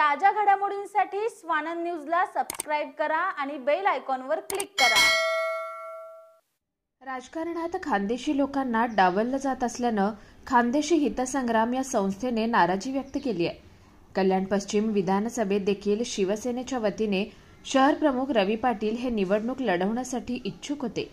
ताज्या घडामोडींसाठी स्वानंद न्यूजला सबस्क्राईब करा आणि बेल आयकॉनवर क्लिक करा राजकारणात खानदेशी लोकांना डावललं जात असल्यानं खानदेशी हितसंग्राम या संस्थेने नाराजी व्यक्त केली आहे कल्याण पश्चिम विधानसभेत देखील शिवसेनेच्या वतीने शहर प्रमुख रवी पाटील हे निवडणूक लढवण्यासाठी इच्छुक होते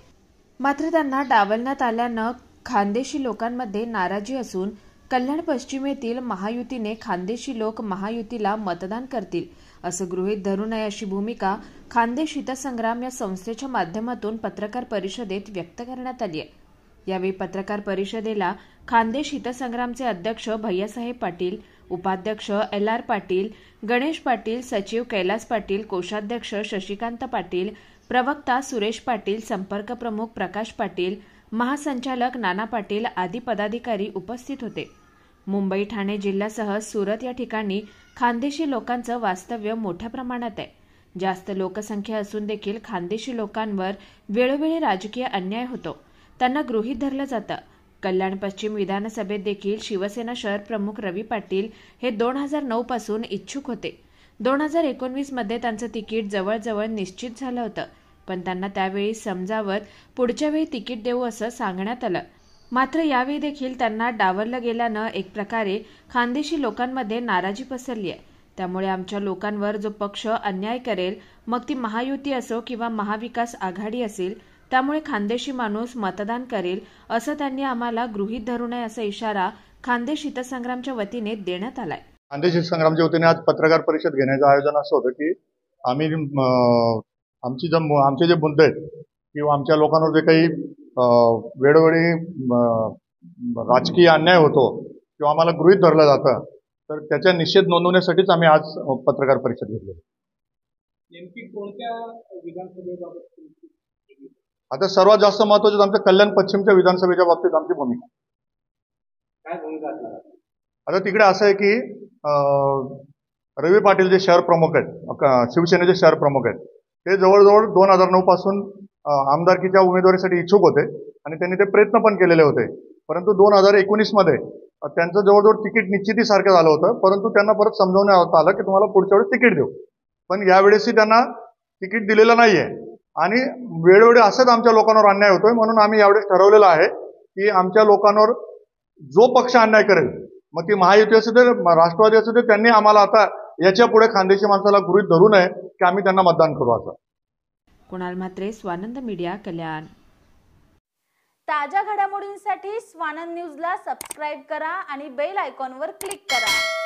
मात्र त्यांना डावलण्यात आल्यानं खानदेशी लोकांमध्ये नाराजी असून कल्याण पश्चिमेतील महायुतीने खानदेशी लोक महायुतीला मतदान करतील असं गृहीत धरू नये अशी भूमिका खानदेश हितसंग्राम या संस्थेच्या माध्यमातून पत्रकार परिषदेत व्यक्त करण्यात आली आहे यावेळी पत्रकार परिषदेला खानदेश हितसंग्रामचे अध्यक्ष भैयासाहेब पाटील उपाध्यक्ष एल आर पाटील गणेश पाटील सचिव कैलास पाटील कोषाध्यक्ष शशिकांत पाटील प्रवक्ता सुरेश पाटील संपर्क प्रमुख प्रकाश पाटील महासंचालक नाना पाटील आदी पदाधिकारी उपस्थित होते मुंबई ठाणे जिल्ह्यासह सुरत या ठिकाणी खानदेशी लोकांचं वास्तव्य मोठ्या प्रमाणात आहे जास्त लोकसंख्या असून देखील खानदेशी लोकांवर वेळोवेळी राजकीय अन्याय होतो त्यांना गृहीत धरलं जातं कल्याण पश्चिम विधानसभेत देखील शिवसेना शहर प्रमुख रवी पाटील हे दोन हजार नऊ पासून इच्छुक होते दोन हजार एकोणवीस मध्ये त्यांचं तिकीट जवळजवळ निश्चित झालं होतं पण त्यांना त्यावेळी समजावत पुढच्या वेळी तिकीट देऊ असं सांगण्यात आलं मात्र यावेळी देखील त्यांना डावरलं गेल्यानं एक प्रकारे खानदेशी लोकांमध्ये नाराजी पसरली आहे त्यामुळे आमच्या लोकांवर जो पक्ष अन्याय करेल मग ती महायुती असो किंवा महाविकास आघाडी असेल त्यामुळे खानदेशी माणूस मतदान करेल असं त्यांनी आम्हाला गृहीत धरू नये असा इशारा खानदेश हितसंग्रामच्या वतीने देण्यात आलाय खानदेश हितसंग्रामच्या वतीने आज पत्रकार परिषद घेण्याचं आयोजन असं होतं की आम्ही आमची जे आमचे जे मुद्दे आहेत किंवा आमच्या लोकांवर जे काही वेळोवेळी राजकीय अन्याय होतो किंवा आम्हाला गृहित धरलं जातं तर त्याच्या निषेध नोंदवण्यासाठीच आम्ही आज पत्रकार परिषद घेतली कोणत्या आता सर्वात जास्त महत्वाचं आमच्या कल्याण पश्चिमच्या विधानसभेच्या बाबतीत आमची भूमिका काय भूमिका आता तिकडे असं आहे की रवी पाटील जे शहर प्रमुख आहेत शिवसेनेचे शहर प्रमुख आहेत ते जवळजवळ दोन हजार नऊ पासून आमदारकीच्या उमेदवारीसाठी इच्छुक होते आणि त्यांनी ते प्रयत्न पण केलेले होते परंतु दोन हजार एकोणीसमध्ये त्यांचं जवळजवळ तिकीट निश्चितीसारखं झालं होतं परंतु त्यांना परत समजवण्यात आलं की तुम्हाला पुढच्या वेळेस तिकीट देऊ पण यावेळेसही त्यांना तिकीट दिलेलं नाही आहे आणि वेळोवेळी असंच आमच्या लोकांवर अन्याय होतोय म्हणून आम्ही यावेळेस ठरवलेलं आहे की आमच्या लोकांवर जो पक्ष अन्याय करेल मग ती महायुती असू दे राष्ट्रवादी असू दे त्यांनी आम्हाला आता याच्या पुढे खानदेशी माणसाला गृहित धरू नये की आम्ही त्यांना मतदान करू असं कुणाल म्हात्रे स्वानंद मीडिया कल्याण ताज्या घडामोडींसाठी स्वानंद न्यूजला सबस्क्राईब करा आणि बेल आयकॉनवर क्लिक करा